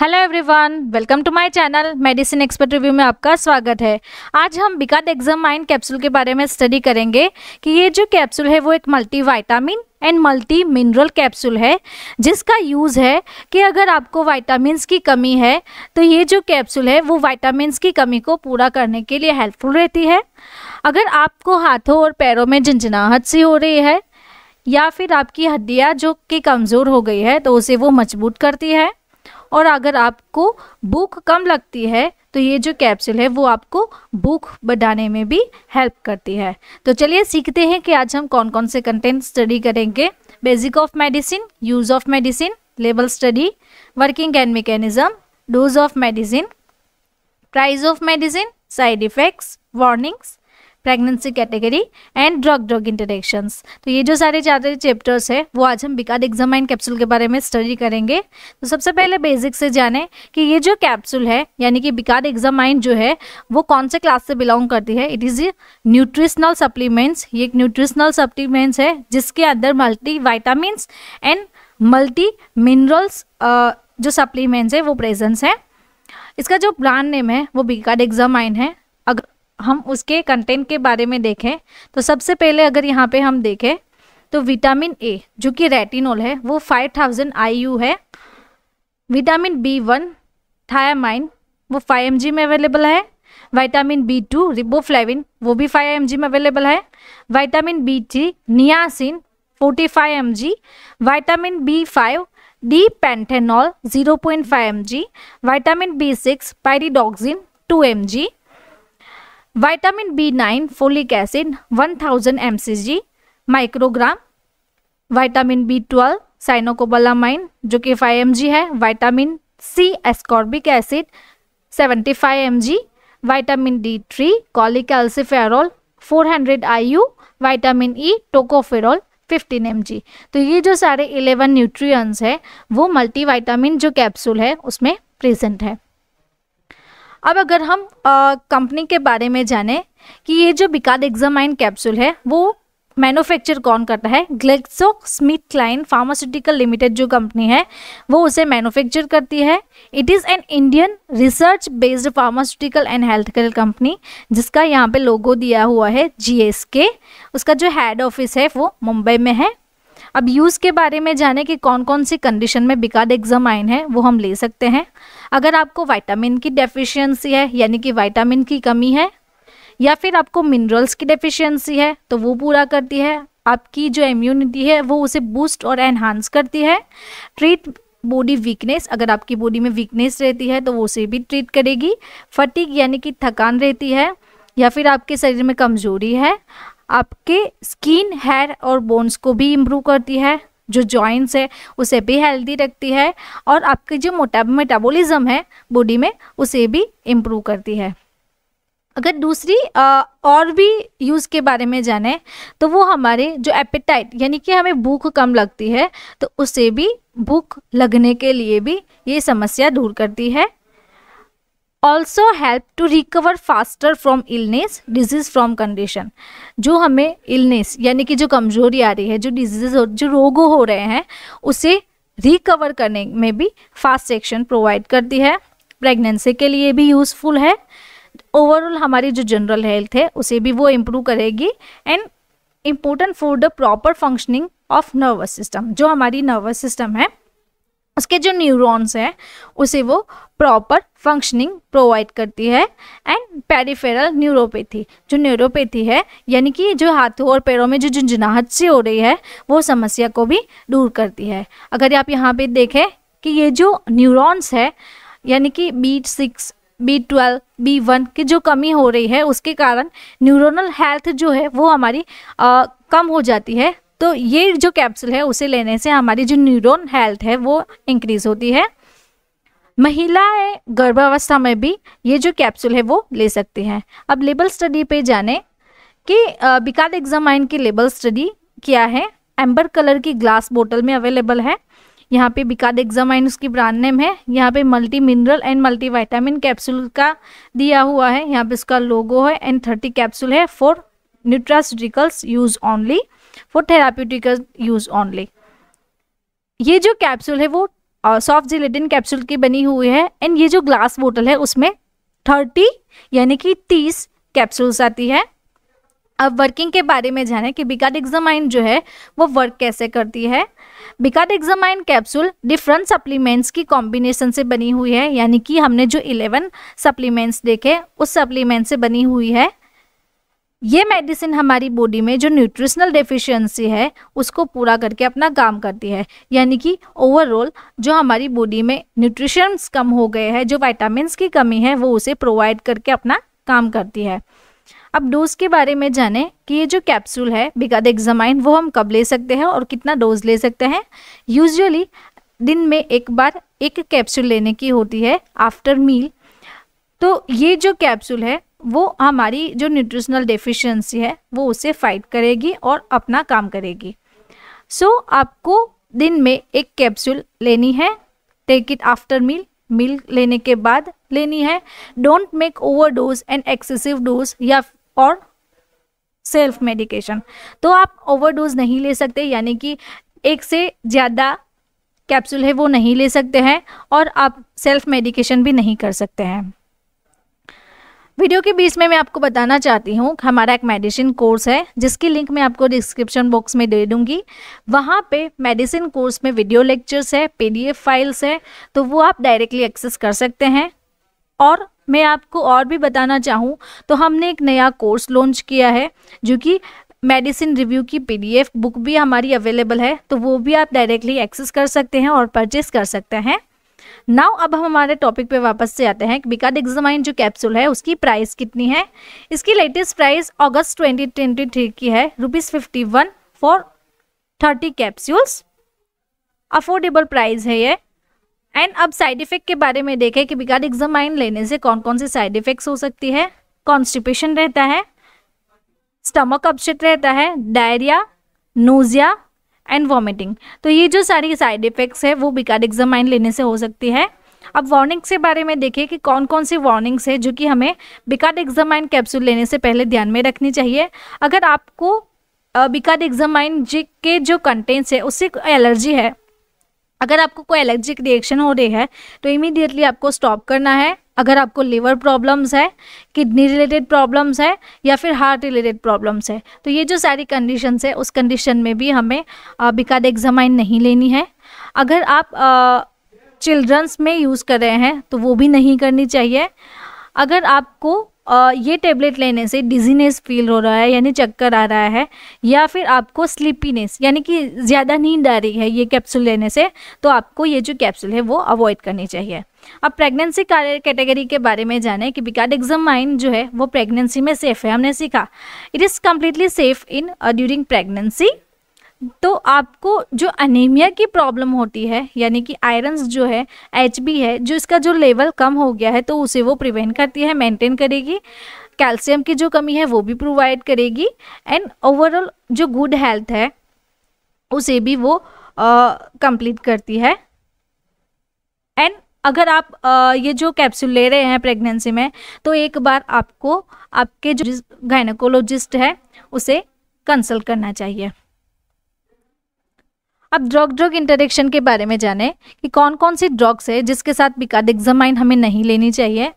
hello everyone welcome to my channel medicine expert review में आपका स्वागत है आज हम बिकाद एग्जाम माइन कैप्सूल के बारे में स्टडी करेंगे कि ये जो कैप्सूल है वो एक multi vitamin and multi mineral capsule है जिसका यूज़ है कि अगर आपको वाइटामस की कमी है तो ये जो कैप्सूल है वो वाइटामस की कमी को पूरा करने के लिए हेल्पफुल रहती है अगर आपको हाथों और पैरों में झंझनाहट सी हो रही है या फिर आपकी हड्डियाँ जो कि कमज़ोर हो गई है तो उसे वो मजबूत करती है और अगर आपको भूख कम लगती है तो ये जो कैप्सूल है वो आपको भूख बढ़ाने में भी हेल्प करती है तो चलिए सीखते हैं कि आज हम कौन कौन से कंटेंट स्टडी करेंगे basic of medicine use of medicine label study working and mechanism dose of medicine price of medicine side effects warnings pregnancy category and drug drug interactions तो ये जो सारे चार चैप्टर्स है वो आज हम बिकाद एग्जामाइन कैप्सूल के बारे में स्टडी करेंगे तो सबसे पहले बेसिक से जाने कि ये जो कैप्सूल है यानी कि बिकाद एग्जामाइन जो है वो कौन से क्लास से बिलोंग करती है इट इज़ न्यूट्रिशनल सप्लीमेंट्स ये एक न्यूट्रिशनल सप्लीमेंट्स है जिसके अंदर multi vitamins and multi minerals जो सप्लीमेंट्स है वो प्रेजेंस है इसका जो ब्रांड नेम है वो बिकाड एग्जामाइन है अगर हम उसके कंटेंट के बारे में देखें तो सबसे पहले अगर यहाँ पे हम देखें तो विटामिन ए जो कि रेटिनोल है वो 5000 थाउजेंड है विटामिन बी वन थायामाइन वो 5 एम में अवेलेबल है विटामिन बी टू रिबोफ्लेविन वो भी 5 एम में अवेलेबल है vitamin B three niacin 45 five M G vitamin B five D panthenol zero point five M G vitamin B six pyridoxine two M G vitamin B nine folic acid one thousand G microgram vitamin B twelve cyanocobalamin जो कि five M G है vitamin C ascorbic acid seventy five M G vitamin D three cholic hundred I U vitamin E tocopherol fifteen M तो ये जो सारे eleven न्यूट्रिय हैं वो vitamin जो कैप्सूल है उसमें प्रेजेंट है अब अगर हम कंपनी के बारे में जाने कि ये जो बिकाद एग्जामाइन कैप्सूल है वो मैन्युफैक्चर कौन करता है Glaxo Smith Kline pharmaceutical limited जो कंपनी है वो उसे मैन्युफैक्चर करती है it is an Indian research based pharmaceutical and health care company जिसका यहाँ पे लोगो दिया हुआ है जीएसके उसका जो हेड ऑफिस है वो मुंबई में है अब यूज़ के बारे में जाने कि कौन कौन सी कंडीशन में बिकाड एग्जामाइन है वो हम ले सकते हैं अगर आपको वाइटामिन की डेफिशिएंसी है यानी कि वाइटामिन की कमी है या फिर आपको मिनरल्स की डेफिशिएंसी है तो वो पूरा करती है आपकी जो इम्यूनिटी है वो उसे बूस्ट और एनहांस करती है ट्रीट बॉडी वीकनेस अगर आपकी बॉडी में वीकनेस रहती है तो वो उसे भी ट्रीट करेगी फटीक यानी कि थकान रहती है या फिर आपके शरीर में कमजोरी है आपके स्किन हेयर और बोन्स को भी इम्प्रूव करती है जो जॉइंट्स है उसे भी हेल्दी रखती है और आपकी जो मोटा मेटाबोलिज्म है बॉडी में उसे भी इम्प्रूव करती है अगर दूसरी आ, और भी यूज़ के बारे में जाने तो वो हमारे जो एपेटाइट यानी कि हमें भूख कम लगती है तो उसे भी भूख लगने के लिए भी ये समस्या दूर करती है also help to recover faster from illness disease from condition जो हमें इलनेस यानी कि जो कमज़ोरी आ रही है जो डिजीज जो रोग हो रहे हैं उसे रिकवर करने में भी फास्ट एक्शन प्रोवाइड करती है प्रेगनेंसी के लिए भी यूज़फुल है ओवरऑल हमारी जो जनरल हेल्थ है उसे भी वो इम्प्रूव करेगी and important for the proper functioning of nervous system जो हमारी नर्वस सिस्टम है उसके जो न्यूरॉन्स हैं उसे वो प्रॉपर फंक्शनिंग प्रोवाइड करती है एंड पेरिफेरल न्यूरोपैथी जो न्यूरोपैथी है यानी कि जो हाथों और पैरों में जो झुंझुनाहट सी हो रही है वो समस्या को भी दूर करती है अगर आप यहाँ पे देखें कि ये जो न्यूरॉन्स है यानी कि B six B twelve B one की जो कमी हो रही है उसके कारण न्यूरोनल हेल्थ जो है वो हमारी आ, कम हो जाती है तो ये जो कैप्सूल है उसे लेने से हमारी जो न्यूरोन हेल्थ है वो इंक्रीज होती है महिलाएं गर्भावस्था में भी ये जो कैप्सूल है वो ले सकती हैं अब लेबल स्टडी पे जाने कि बिकाल एग्जामाइन की लेबल स्टडी क्या है एम्बर कलर की ग्लास बोतल में अवेलेबल है यहाँ पे बिकाद एग्जामाइन उसकी ब्रांड नेम है यहाँ पे multi mineral and multi vitamin capsule का दिया हुआ है यहाँ पे उसका लोगो है एंड थर्टी कैप्सूल है for nutraceuticals use only for therapeutical use only ये जो कैप्सूल है वो सॉफ्ट जिलेटिन कैप्सूल की बनी हुई है एंड ये जो ग्लास बोतल है उसमें थर्टी यानी कि तीस कैप्सूल्स आती है अब वर्किंग के बारे में जाने कि बिकाट एग्जामाइन जो है वो वर्क कैसे करती है Becadexamin capsule different supplements की कॉम्बिनेशन से बनी हुई है यानी कि हमने जो इलेवन सप्लीमेंट्स देखे उस सप्लीमेंट से बनी हुई है ये मेडिसिन हमारी बॉडी में जो न्यूट्रिशनल डेफिशिएंसी है उसको पूरा करके अपना काम करती है यानी कि ओवरऑल जो हमारी बॉडी में न्यूट्रिशंस कम हो गए हैं जो वाइटामस की कमी है वो उसे प्रोवाइड करके अपना काम करती है अब डोज के बारे में जानें कि ये जो कैप्सूल है बिकाद एग्जामाइन वो हम कब ले सकते हैं और कितना डोज ले सकते हैं यूजली दिन में एक बार एक कैप्सूल लेने की होती है आफ्टर मील तो ये जो कैप्सूल है वो हमारी जो न्यूट्रिशनल डेफिशिएंसी है वो उसे फाइट करेगी और अपना काम करेगी सो so, आपको दिन में एक कैप्सूल लेनी है take it after meal meal लेने के बाद लेनी है don't make overdose and excessive dose या और सेल्फ मेडिकेशन तो आप ओवर डोज नहीं ले सकते यानी कि एक से ज़्यादा कैप्सूल है वो नहीं ले सकते हैं और आप सेल्फ मेडिकेशन भी नहीं कर सकते हैं वीडियो के बीच में मैं आपको बताना चाहती हूँ हमारा एक मेडिसिन कोर्स है जिसकी लिंक मैं आपको डिस्क्रिप्शन बॉक्स में दे दूँगी वहाँ पे मेडिसिन कोर्स में वीडियो लेक्चर्स है पीडीएफ फाइल्स है तो वो आप डायरेक्टली एक्सेस कर सकते हैं और मैं आपको और भी बताना चाहूँ तो हमने एक नया कोर्स लॉन्च किया है जो कि मेडिसिन रिव्यू की पीडीएफ बुक भी हमारी अवेलेबल है तो वो भी आप डायरेक्टली एक्सेस कर सकते हैं और परचेस कर सकते हैं नाउ अब हम हमारे टॉपिक पे वापस से आते हैं बिका डिग्जामाइन जो कैप्सूल है उसकी प्राइस कितनी है इसकी latest price August twenty twenty three की है rupees fifty one for thirty capsules affordable price है ये एंड अब साइड इफेक्ट के बारे में देखें कि बिगाड एग्जामाइन लेने से कौन कौन से साइड इफेक्ट्स हो सकती है कॉन्स्टिपेशन रहता है स्टमक अपसेट रहता है डायरिया नोजिया एंड वॉमिटिंग तो ये जो सारी साइड इफ़ेक्ट्स है वो एग्जामाइन लेने से हो सकती है अब वार्निंग्स के बारे में देखिए कि कौन कौन सी वार्निंग्स है जो कि हमें बिकाड एग्जामाइन कैप्सूल लेने से पहले ध्यान में रखनी चाहिए अगर आपको बिकाड एग्जामाइन जी के जो कंटेंट्स है उससे एलर्जी है अगर आपको कोई एलर्जिक रिएक्शन हो रही है तो इमीडिएटली आपको स्टॉप करना है अगर आपको लीवर प्रॉब्लम्स है किडनी रिलेटेड प्रॉब्लम्स है या फिर हार्ट रिलेटेड प्रॉब्लम्स है तो ये जो सारी कंडीशंस है उस कंडीशन में भी हमें बिकाड एग्जामाइन नहीं लेनी है अगर आप चिल्ड्रंस में यूज़ कर रहे हैं तो वो भी नहीं करनी चाहिए अगर आपको ये टेबलेट लेने से डिजीनेस फील हो रहा है यानी चक्कर आ रहा है या फिर आपको स्लीपीनेस यानी कि ज़्यादा नींद आ रही है ये कैप्सूल लेने से तो आपको ये जो कैप्सूल है वो अवॉइड करनी चाहिए अब प्रेगनेंसी कैटेगरी के बारे में जाने कि एग्जाम माइंड जो है वो प्रेगनेंसी में सेफ है हमने सीखा it is completely safe in during pregnancy तो आपको जो अनीमिया की प्रॉब्लम होती है यानी कि आयरन जो है एच है जो इसका जो लेवल कम हो गया है तो उसे वो प्रिवेंट करती है मेंटेन करेगी कैल्शियम की जो कमी है वो भी प्रोवाइड करेगी एंड ओवरऑल जो गुड हेल्थ है उसे भी वो कंप्लीट करती है एंड अगर आप आ, ये जो कैप्सूल ले रहे हैं प्रेगनेंसी में तो एक बार आपको आपके जो गायनकोलॉजिस्ट है उसे कंसल्ट करना चाहिए अब ड्रग ड्रग इंटरेक्शन के बारे में जानें कि कौन कौन सी ड्रग्स है जिसके साथ बिकाडिक्जामाइन हमें नहीं लेनी चाहिए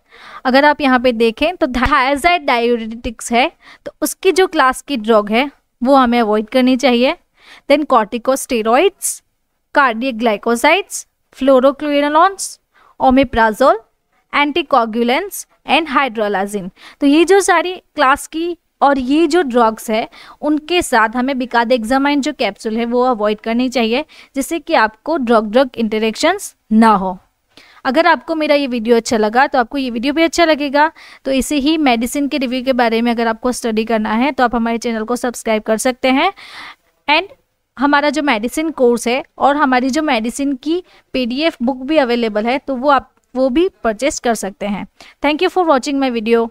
अगर आप यहाँ पे देखें तो थायजाइड डायोरेटिक्स है तो उसकी जो क्लास की ड्रग है वो हमें अवॉइड करनी चाहिए then corticosteroids cardiac glycosides omeprazole anticoagulants and hydralazine तो ये जो सारी क्लास की और ये जो ड्रग्स है उनके साथ हमें एग्जामाइन जो कैप्सूल है वो अवॉइड करनी चाहिए जिससे कि आपको ड्रग ड्रग इंटरेक्शंस ना हो अगर आपको मेरा ये वीडियो अच्छा लगा तो आपको ये वीडियो भी अच्छा लगेगा तो इसे ही मेडिसिन के रिव्यू के बारे में अगर आपको स्टडी करना है तो आप हमारे चैनल को सब्सक्राइब कर सकते हैं एंड हमारा जो मेडिसिन कोर्स है और हमारी जो मेडिसिन की पी बुक भी अवेलेबल है तो वो आप वो भी परचेस कर सकते हैं thank you for watching my video